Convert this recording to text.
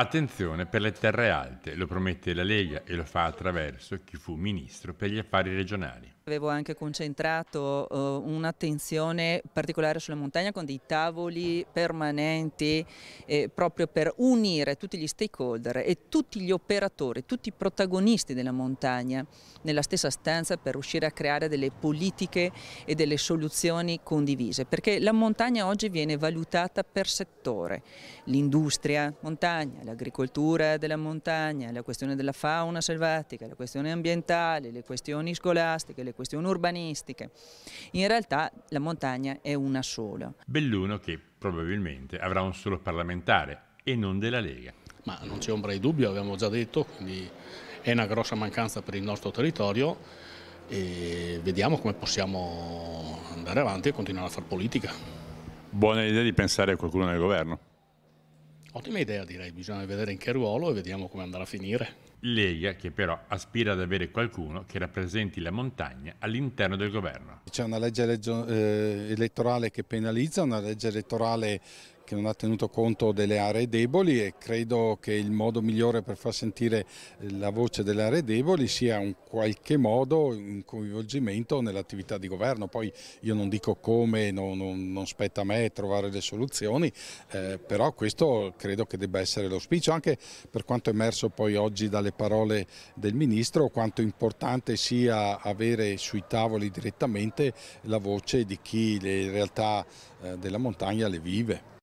Attenzione per le terre alte, lo promette la Lega e lo fa attraverso chi fu ministro per gli affari regionali. Avevo anche concentrato uh, un'attenzione particolare sulla montagna con dei tavoli permanenti eh, proprio per unire tutti gli stakeholder e tutti gli operatori, tutti i protagonisti della montagna nella stessa stanza per riuscire a creare delle politiche e delle soluzioni condivise perché la montagna oggi viene valutata per settore, l'industria montagna, l'agricoltura della montagna, la questione della fauna selvatica, la questione ambientale, le questioni scolastiche, le questioni urbanistiche. In realtà la montagna è una sola. Belluno che probabilmente avrà un solo parlamentare e non della Lega. Ma non c'è ombra di dubbio, abbiamo già detto, quindi è una grossa mancanza per il nostro territorio e vediamo come possiamo andare avanti e continuare a fare politica. Buona idea di pensare a qualcuno nel governo. Ottima idea direi, bisogna vedere in che ruolo e vediamo come andrà a finire. Lega che però aspira ad avere qualcuno che rappresenti la montagna all'interno del governo. C'è una legge eh, elettorale che penalizza, una legge elettorale che non ha tenuto conto delle aree deboli e credo che il modo migliore per far sentire la voce delle aree deboli sia in qualche modo un coinvolgimento nell'attività di governo. Poi io non dico come, non, non, non spetta a me trovare le soluzioni, eh, però questo credo che debba essere l'auspicio, anche per quanto è emerso poi oggi dalle parole del Ministro, quanto importante sia avere sui tavoli direttamente la voce di chi le realtà eh, della montagna le vive.